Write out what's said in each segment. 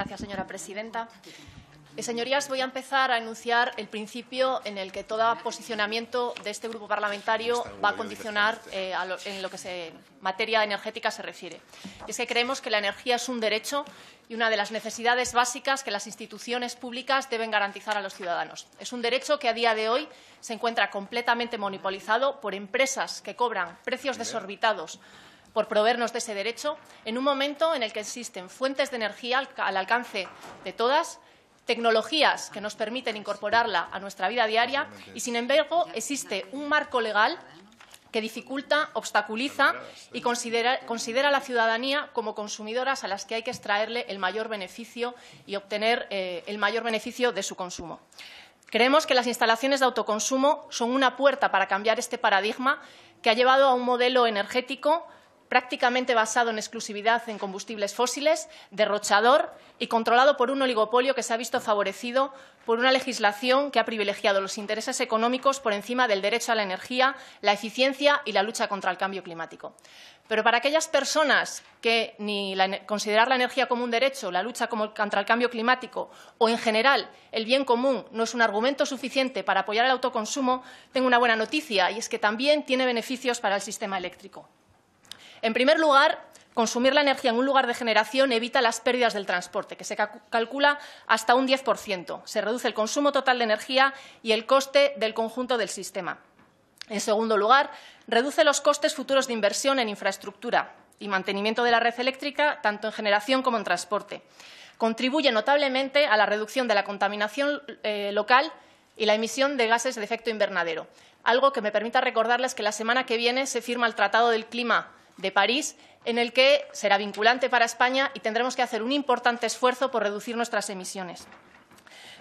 Gracias, señora presidenta. Eh, señorías, voy a empezar a enunciar el principio en el que todo posicionamiento de este grupo parlamentario va a condicionar eh, en lo que se materia energética se refiere. Y es que creemos que la energía es un derecho y una de las necesidades básicas que las instituciones públicas deben garantizar a los ciudadanos. Es un derecho que a día de hoy se encuentra completamente monopolizado por empresas que cobran precios desorbitados por proveernos de ese derecho en un momento en el que existen fuentes de energía al alcance de todas, tecnologías que nos permiten incorporarla a nuestra vida diaria y, sin embargo, existe un marco legal que dificulta, obstaculiza y considera, a la ciudadanía como consumidoras a las que hay que extraerle el mayor beneficio y obtener eh, el mayor beneficio de su consumo. Creemos que las instalaciones de autoconsumo son una puerta para cambiar este paradigma que ha llevado a un modelo energético prácticamente basado en exclusividad en combustibles fósiles, derrochador y controlado por un oligopolio que se ha visto favorecido por una legislación que ha privilegiado los intereses económicos por encima del derecho a la energía, la eficiencia y la lucha contra el cambio climático. Pero para aquellas personas que ni considerar la energía como un derecho, la lucha contra el cambio climático o, en general, el bien común no es un argumento suficiente para apoyar el autoconsumo, tengo una buena noticia y es que también tiene beneficios para el sistema eléctrico. En primer lugar, consumir la energía en un lugar de generación evita las pérdidas del transporte, que se calcula hasta un 10%. Se reduce el consumo total de energía y el coste del conjunto del sistema. En segundo lugar, reduce los costes futuros de inversión en infraestructura y mantenimiento de la red eléctrica, tanto en generación como en transporte. Contribuye notablemente a la reducción de la contaminación eh, local y la emisión de gases de efecto invernadero. Algo que me permita recordarles que la semana que viene se firma el Tratado del Clima de París, en el que será vinculante para España y tendremos que hacer un importante esfuerzo por reducir nuestras emisiones.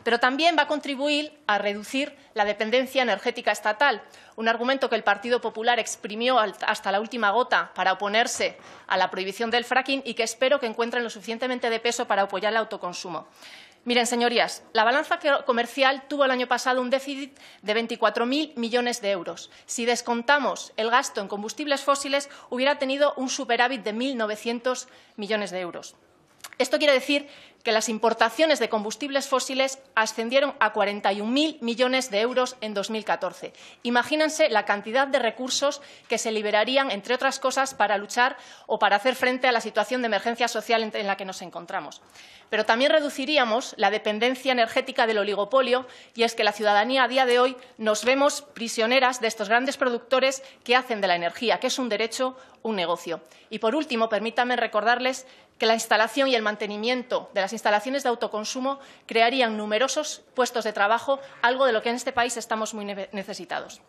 Pero también va a contribuir a reducir la dependencia energética estatal, un argumento que el Partido Popular exprimió hasta la última gota para oponerse a la prohibición del fracking y que espero que encuentren lo suficientemente de peso para apoyar el autoconsumo. Miren, señorías, la balanza comercial tuvo el año pasado un déficit de 24.000 millones de euros. Si descontamos el gasto en combustibles fósiles, hubiera tenido un superávit de 1.900 millones de euros. Esto quiere decir que las importaciones de combustibles fósiles ascendieron a 41.000 millones de euros en 2014. Imagínense la cantidad de recursos que se liberarían, entre otras cosas, para luchar o para hacer frente a la situación de emergencia social en la que nos encontramos. Pero también reduciríamos la dependencia energética del oligopolio y es que la ciudadanía a día de hoy nos vemos prisioneras de estos grandes productores que hacen de la energía, que es un derecho, un negocio. Y por último, permítanme recordarles que la instalación y el mantenimiento de las instalaciones de autoconsumo crearían numerosos puestos de trabajo, algo de lo que en este país estamos muy necesitados.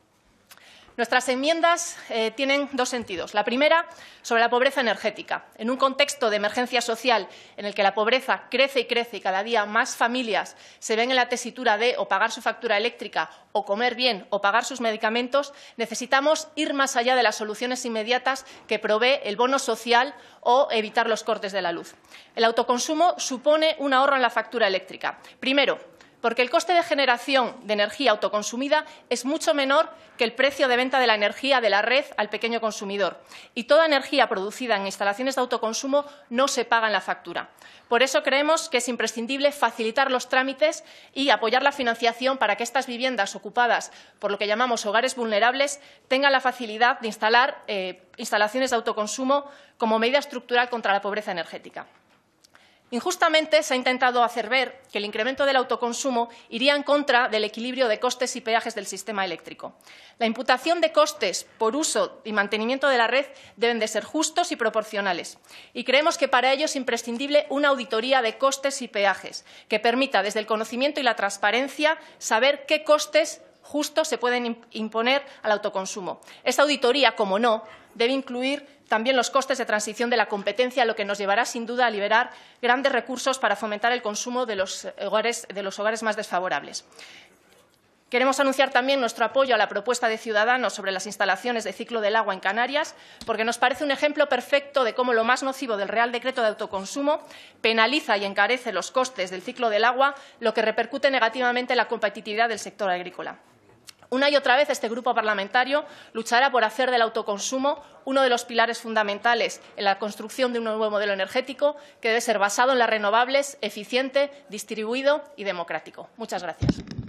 Nuestras enmiendas eh, tienen dos sentidos. La primera, sobre la pobreza energética. En un contexto de emergencia social en el que la pobreza crece y crece y cada día más familias se ven en la tesitura de o pagar su factura eléctrica o comer bien o pagar sus medicamentos, necesitamos ir más allá de las soluciones inmediatas que provee el bono social o evitar los cortes de la luz. El autoconsumo supone un ahorro en la factura eléctrica. Primero, porque el coste de generación de energía autoconsumida es mucho menor que el precio de venta de la energía de la red al pequeño consumidor y toda energía producida en instalaciones de autoconsumo no se paga en la factura. Por eso creemos que es imprescindible facilitar los trámites y apoyar la financiación para que estas viviendas ocupadas por lo que llamamos hogares vulnerables tengan la facilidad de instalar eh, instalaciones de autoconsumo como medida estructural contra la pobreza energética. Injustamente se ha intentado hacer ver que el incremento del autoconsumo iría en contra del equilibrio de costes y peajes del sistema eléctrico. La imputación de costes por uso y mantenimiento de la red deben de ser justos y proporcionales. Y creemos que para ello es imprescindible una auditoría de costes y peajes que permita, desde el conocimiento y la transparencia, saber qué costes justos se pueden imponer al autoconsumo. Esta auditoría, como no, debe incluir también los costes de transición de la competencia, lo que nos llevará sin duda a liberar grandes recursos para fomentar el consumo de los hogares, más desfavorables. Queremos anunciar también nuestro apoyo a la propuesta de Ciudadanos sobre las instalaciones de ciclo del agua en Canarias, porque nos parece un ejemplo perfecto de cómo lo más nocivo del Real Decreto de Autoconsumo penaliza y encarece los costes del ciclo del agua, lo que repercute negativamente en la competitividad del sector agrícola. Una y otra vez este grupo parlamentario luchará por hacer del autoconsumo uno de los pilares fundamentales en la construcción de un nuevo modelo energético que debe ser basado en las renovables, eficiente, distribuido y democrático. Muchas gracias.